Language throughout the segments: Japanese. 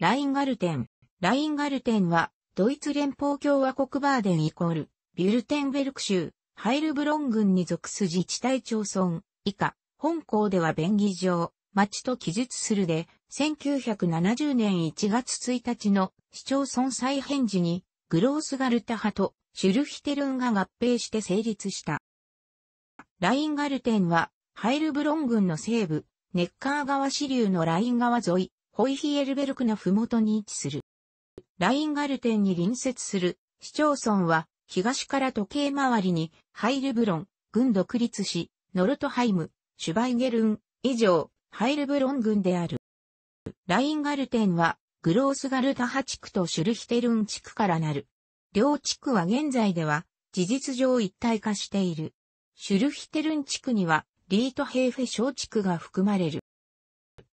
ラインガルテン。ラインガルテンは、ドイツ連邦共和国バーデンイコール、ビルテンベルク州、ハイルブロン郡に属す自治体町村、以下、本校では便宜上、町と記述するで、1970年1月1日の市町村再編時に、グロースガルタ派とシュルヒテルンが合併して成立した。ラインガルテンは、ハイルブロン郡の西部、ネッカー川支流のライン川沿い、ホイヒエルベルクのふもとに位置する。ラインガルテンに隣接する市町村は、東から時計回りに、ハイルブロン、軍独立市、ノルトハイム、シュバイゲルン、以上、ハイルブロン軍である。ラインガルテンは、グロースガルタハ地区とシュルヒテルン地区からなる。両地区は現在では、事実上一体化している。シュルヒテルン地区には、リートヘーフェ小地区が含まれる。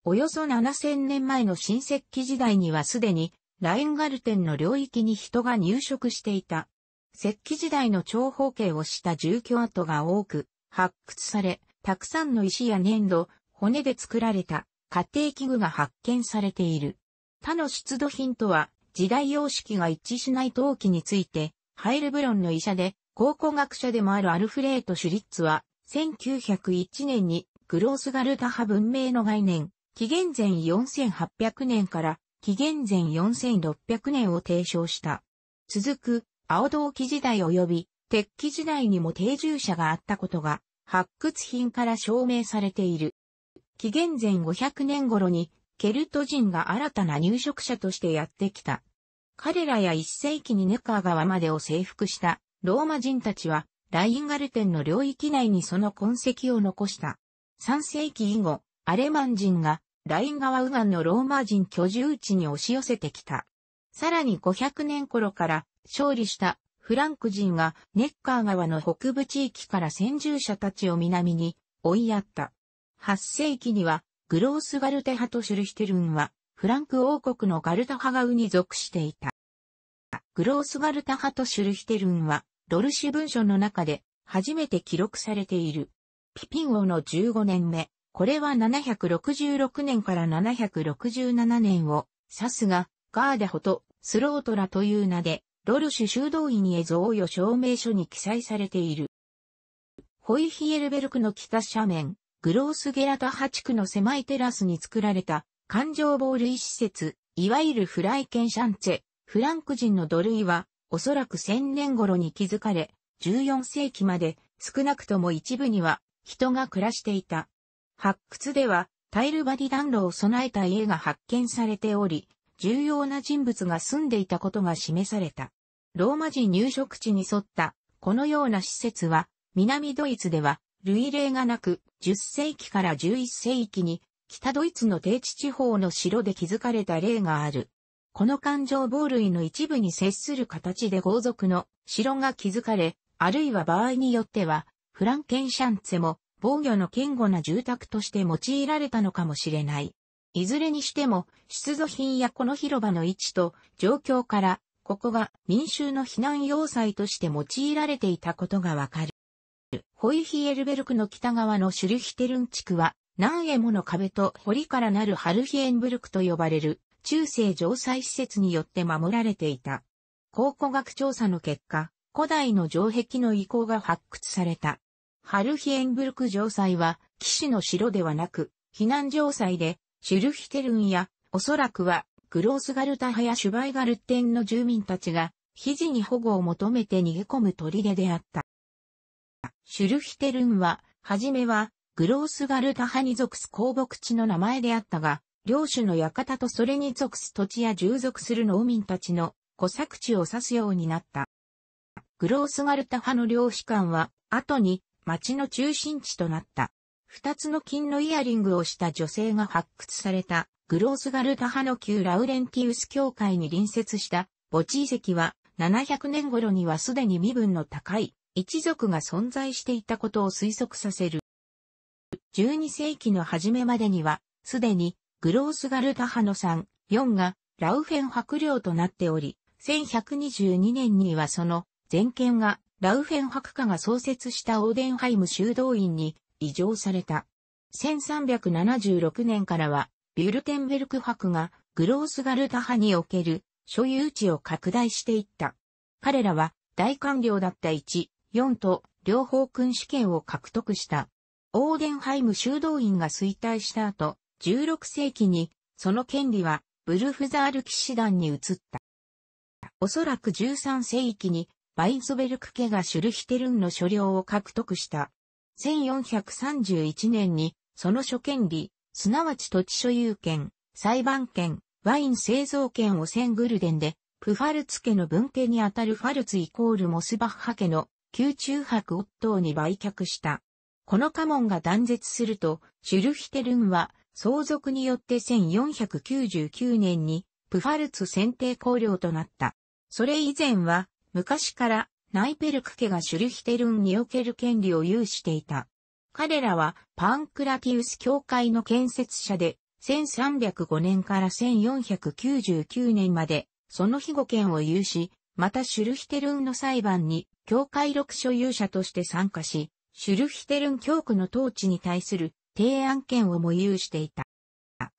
およそ7000年前の新石器時代にはすでにラインガルテンの領域に人が入植していた。石器時代の長方形をした住居跡が多く発掘され、たくさんの石や粘土、骨で作られた家庭器具が発見されている。他の出土品とは時代様式が一致しない陶器について、ハイルブロンの医者で考古学者でもあるアルフレート・シュリッツは1901年にグロースガルタ派文明の概念、紀元前4800年から紀元前4600年を提唱した。続く、青銅器時代及び、鉄器時代にも定住者があったことが、発掘品から証明されている。紀元前500年頃に、ケルト人が新たな入植者としてやってきた。彼らや1世紀にネカー川までを征服したローマ人たちは、ラインガルテンの領域内にその痕跡を残した。3世紀以後、アレマン人がライン川右岸のローマ人居住地に押し寄せてきた。さらに500年頃から勝利したフランク人がネッカー川の北部地域から先住者たちを南に追いやった。8世紀にはグロースガルテ派とシュルヒテルンはフランク王国のガルタ派がウに属していた。グロースガルタ派とシュルヒテルンはロルシ文書の中で初めて記録されている。ピピン王の15年目、これは766年から767年を指すが、ガーデホとスロートラという名で、ロルシュ修道院へ贈与証明書に記載されている。ホイヒエルベルクの北斜面、グロースゲラタハ地区の狭いテラスに作られた環状防類施設、いわゆるフライケンシャンチェ、フランク人の土塁は、おそらく1000年頃に築かれ、14世紀まで少なくとも一部には人が暮らしていた。発掘では、タイルバディ暖炉を備えた家が発見されており、重要な人物が住んでいたことが示された。ローマ人入植地に沿った、このような施設は、南ドイツでは、類例がなく、10世紀から11世紀に、北ドイツの低地地方の城で築かれた例がある。この環状防類の一部に接する形で豪族の城が築かれ、あるいは場合によっては、フランケンシャンツェも防御の堅固な住宅として用いられたのかもしれない。いずれにしても、出土品やこの広場の位置と状況から、ここが民衆の避難要塞として用いられていたことがわかる。ホイヒエルベルクの北側のシュルヒテルン地区は、何へもの壁と堀からなるハルヒエンブルクと呼ばれる中世城塞施設によって守られていた。考古学調査の結果、古代の城壁の遺構が発掘された。ハルヒエンブルク城塞は、騎士の城ではなく、避難城塞で、シュルヒテルンや、おそらくは、グロースガルタ派やシュバイガルッテンの住民たちが、肘に保護を求めて逃げ込む砦であった。シュルヒテルンは、はじめは、グロースガルタ派に属す公牧地の名前であったが、領主の館とそれに属す土地や従属する農民たちの小作地を指すようになった。グロースガルタ派の領主官は、後に町の中心地となった。二つの金のイヤリングをした女性が発掘されたグロースガルタ派の旧ラウレンティウス教会に隣接した墓地遺跡は700年頃にはすでに身分の高い一族が存在していたことを推測させる。12世紀の初めまでにはすでにグロースガルタ派の3、4がラウフェン伯領となっており、1122年にはその全権がラウフェン博家が創設したオーデンハイム修道院に移譲された。1376年からは、ビュルテンベルク博がグロースガルタ派における所有地を拡大していった。彼らは大官僚だった1、4と両方君主権を獲得した。オーデンハイム修道院が衰退した後、16世紀にその権利はブルフザール騎士団に移った。おそらく13世紀にバインソベルク家がシュルヒテルンの所領を獲得した。1431年に、その諸権利、すなわち土地所有権、裁判権、ワイン製造権をセングルデンで、プファルツ家の分家にあたるファルツイコールモスバッハ家の宮中博夫等に売却した。この家紋が断絶すると、シュルヒテルンは相続によって1499年にプファルツ選定公領となった。それ以前は昔からナイペルク家がシュルヒテルンにおける権利を有していた。彼らはパンクラティウス教会の建設者で、1305年から1499年まで、その庇護権を有し、またシュルヒテルンの裁判に、教会録所有者として参加し、シュルヒテルン教区の統治に対する提案権をも有していた。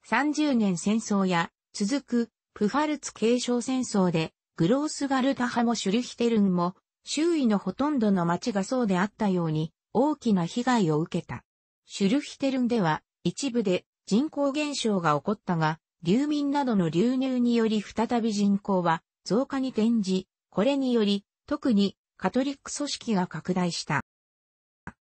30年戦争や続くプファルツ継承戦争でグロースガルタ派もシュルヒテルンも、周囲のほとんどの町がそうであったように、大きな被害を受けた。シュルヒテルンでは、一部で人口減少が起こったが、流民などの流入により再び人口は増加に転じ、これにより、特にカトリック組織が拡大した。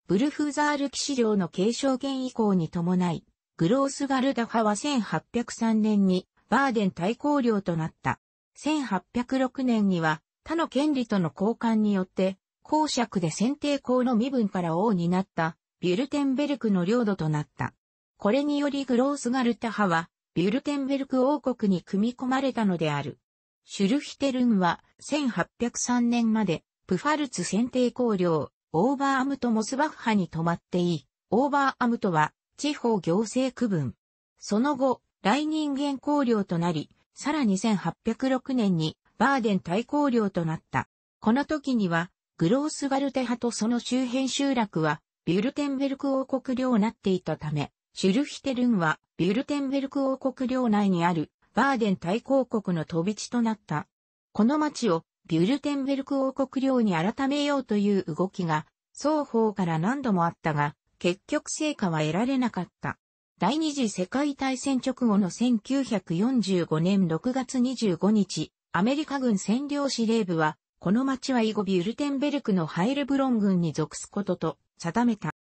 ブルフザール騎士領の継承権移行に伴い、グロースガルダ派は1803年にバーデン大公領となった。1806年には他の権利との交換によって、公爵で選定公の身分から王になったビュルテンベルクの領土となった。これによりグロースガルタ派は、ビュルテンベルク王国に組み込まれたのである。シュルヒテルンは1803年までプファルツ選定公領、オーバーアムトモスバッハに泊まっていい。オーバーアムトは地方行政区分。その後、来人間公領となり、さらに1806年にバーデン大公領となった。この時には、グロースガルテ派とその周辺集落は、ビュルテンベルク王国領になっていたため、シュルヒテルンはビュルテンベルク王国領内にあるバーデン大公国の飛び地となった。この町をビュルテンベルク王国領に改めようという動きが双方から何度もあったが、結局成果は得られなかった。第二次世界大戦直後の1945年6月25日、アメリカ軍占領司令部は、この町は以後ビュルテンベルクのハイルブロン軍に属すことと定めた。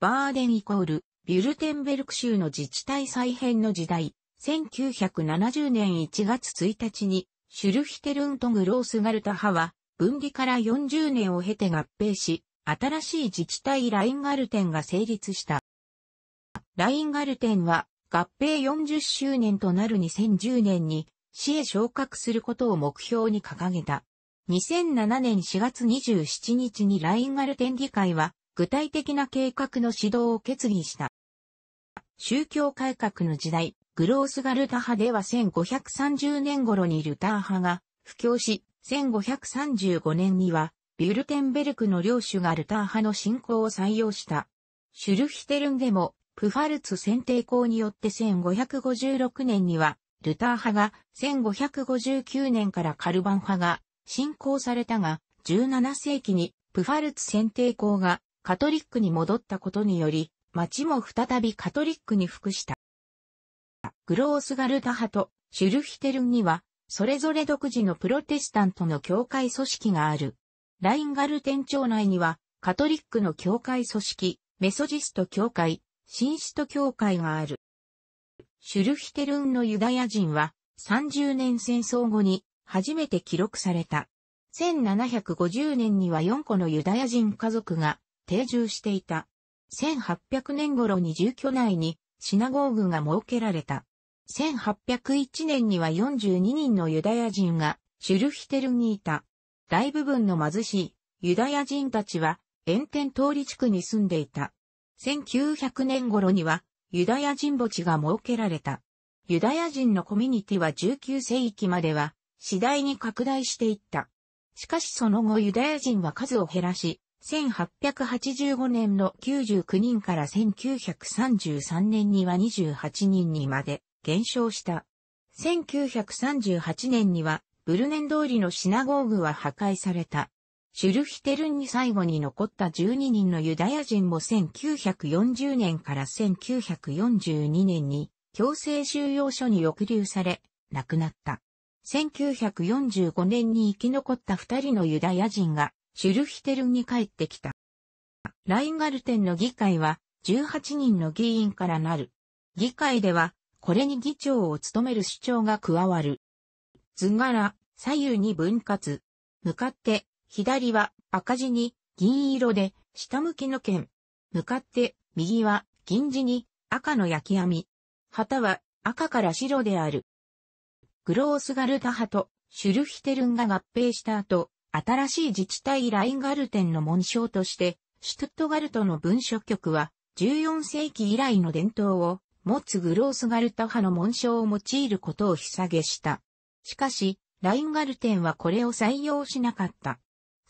バーデンイコール、ビュルテンベルク州の自治体再編の時代、1970年1月1日に、シュルヒテルントグロースガルタ派は、分離から40年を経て合併し、新しい自治体ラインガルテンが成立した。ラインガルテンは合併40周年となる2010年に市へ昇格することを目標に掲げた。2007年4月27日にラインガルテン議会は具体的な計画の指導を決議した。宗教改革の時代、グロースガルタ派では1530年頃にルター派が布教し、1535年にはビュルテンベルクの領主がルター派の信仰を採用した。シュルヒテルンでもプファルツ選定校によって1556年には、ルター派が、1559年からカルバン派が、信仰されたが、17世紀にプファルツ選定校がカトリックに戻ったことにより、町も再びカトリックに服した。グロースガルタ派とシュルヒテルンには、それぞれ独自のプロテスタントの教会組織がある。ラインガルテン町内には、カトリックの教会組織、メソジスト教会、新使徒教会がある。シュルヒテルンのユダヤ人は30年戦争後に初めて記録された。1750年には4個のユダヤ人家族が定住していた。1800年頃に住居内にシナゴーグが設けられた。1801年には42人のユダヤ人がシュルヒテルンにいた。大部分の貧しいユダヤ人たちは、炎天通り地区に住んでいた。1900年頃にはユダヤ人墓地が設けられた。ユダヤ人のコミュニティは19世紀までは次第に拡大していった。しかしその後ユダヤ人は数を減らし、1885年の99人から1933年には28人にまで減少した。1938年にはブルネン通りのシナゴーグは破壊された。シュルヒテルンに最後に残った12人のユダヤ人も1940年から1942年に強制収容所に抑留され、亡くなった。1945年に生き残った2人のユダヤ人がシュルヒテルンに帰ってきた。ラインガルテンの議会は18人の議員からなる。議会ではこれに議長を務める主張が加わる。図柄、左右に分割。向かって左は赤字に銀色で下向きの剣。向かって右は銀字に赤の焼き網。旗は赤から白である。グロースガルタ派とシュルヒテルンが合併した後、新しい自治体ラインガルテンの紋章として、シュトゥットガルトの文書局は14世紀以来の伝統を持つグロースガルタ派の紋章を用いることを引下げした。しかし、ラインガルテンはこれを採用しなかった。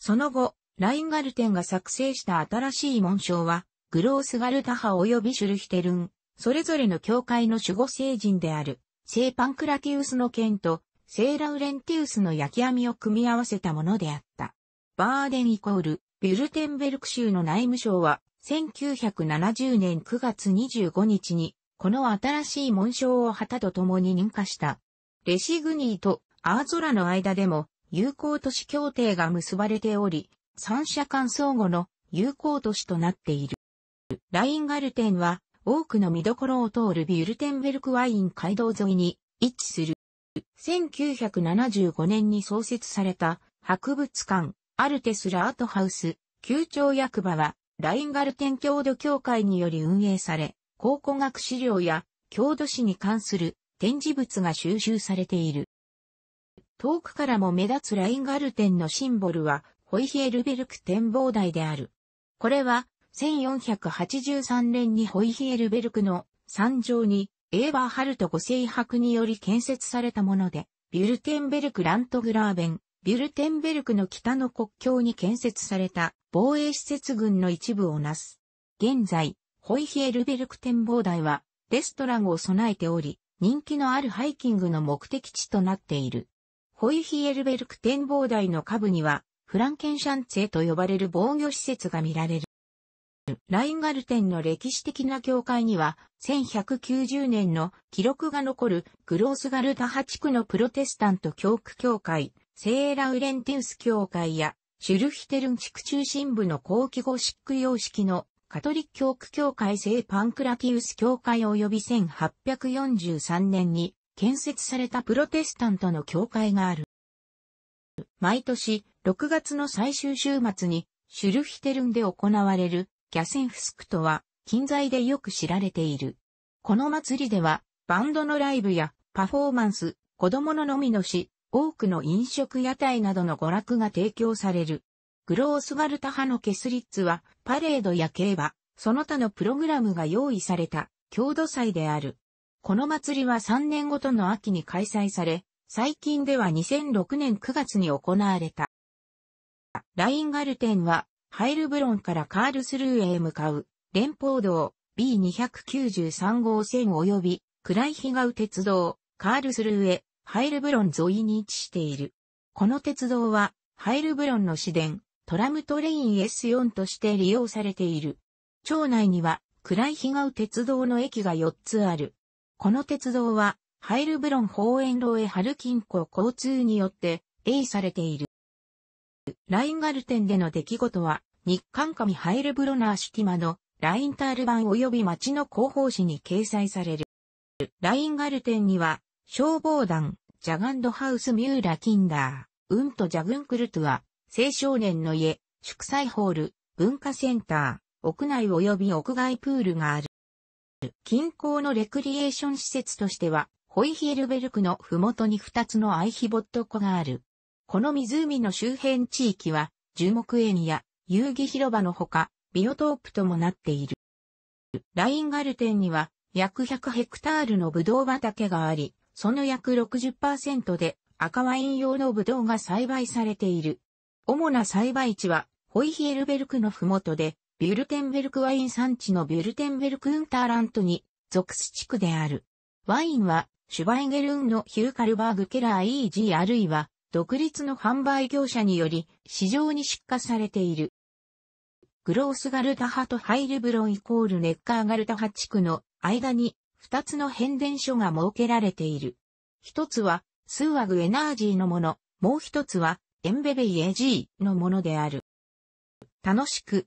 その後、ラインガルテンが作成した新しい紋章は、グロースガルタ派及びシュルヒテルン、それぞれの教会の守護聖人である、聖パンクラティウスの剣と、聖ラウレンティウスの焼き網を組み合わせたものであった。バーデンイコール、ビュルテンベルク州の内務省は、1970年9月25日に、この新しい紋章を旗と共に認可した。レシグニーとアーゾラの間でも、友好都市協定が結ばれており、三者間相互の友好都市となっている。ラインガルテンは多くの見どころを通るビュルテンベルクワイン街道沿いに位置する。1975年に創設された博物館、アルテスラートハウス、旧庁役場は、ラインガルテン郷土協会により運営され、考古学資料や郷土史に関する展示物が収集されている。遠くからも目立つラインガルテンのシンボルは、ホイヒエルベルク展望台である。これは、1483年にホイヒエルベルクの山上に、エーバーハルト5世白により建設されたもので、ビュルテンベルクラントグラーベン、ビュルテンベルクの北の国境に建設された防衛施設群の一部をなす。現在、ホイヒエルベルク展望台はレストランを備えており、人気のあるハイキングの目的地となっている。ホイヒエルベルク展望台の下部には、フランケンシャンツェと呼ばれる防御施設が見られる。ラインガルテンの歴史的な教会には、1190年の記録が残るグロースガルタ8区のプロテスタント教区教会、セーラウレンテウス教会や、シュルヒテルン地区中心部の後期ゴシック様式のカトリック教区教会聖パンクラティウス教会及び1843年に建設されたプロテスタントの教会がある。毎年6月の最終週末にシュルヒテルンで行われるギャセンフスクとは近在でよく知られている。この祭りではバンドのライブやパフォーマンス、子供の飲みのし、多くの飲食屋台などの娯楽が提供される。グロースガルタ派のケスリッツはパレードや競馬、その他のプログラムが用意された郷土祭である。この祭りは3年ごとの秋に開催され、最近では2006年9月に行われた。ラインガルテンは、ハイルブロンからカールスルーへ向かう、連邦道 B293 号線及び、クライヒガウ鉄道、カールスルーへ、ハイルブロン沿いに位置している。この鉄道は、ハイルブロンの市電、トラムトレイン S4 として利用されている。町内には、クライヒガウ鉄道の駅が4つある。この鉄道は、ハイルブロン方園路へハルキン湖交通によって、営されている。ラインガルテンでの出来事は、日韓紙ハイルブロナーシュティマのラインタール版及び町の広報誌に掲載される。ラインガルテンには、消防団、ジャガンドハウスミューラ・キンダー、ウンとジャグンクルトゥア、青少年の家、祝祭ホール、文化センター、屋内及び屋外プールがある。近郊のレクリエーション施設としては、ホイヒエルベルクの麓に2つのアイヒボット湖がある。この湖の周辺地域は、樹木園や遊戯広場のほか、ビオトープともなっている。ラインガルテンには、約100ヘクタールのブドウ畑があり、その約60%で赤ワイン用のブドウが栽培されている。主な栽培地は、ホイヒエルベルクのふもとで、ビュルテンベルクワイン産地のビュルテンベルクウンターラントに属す地区である。ワインは、シュバイゲルンのヒューカルバーグケラー EG あるいは、独立の販売業者により、市場に出荷されている。グロースガルタ派とハイルブロンイコールネッカーガルタ派地区の間に、二つの変電所が設けられている。一つは、スーアグエナージーのもの、もう一つは、エンベベイエジーのものである。楽しく、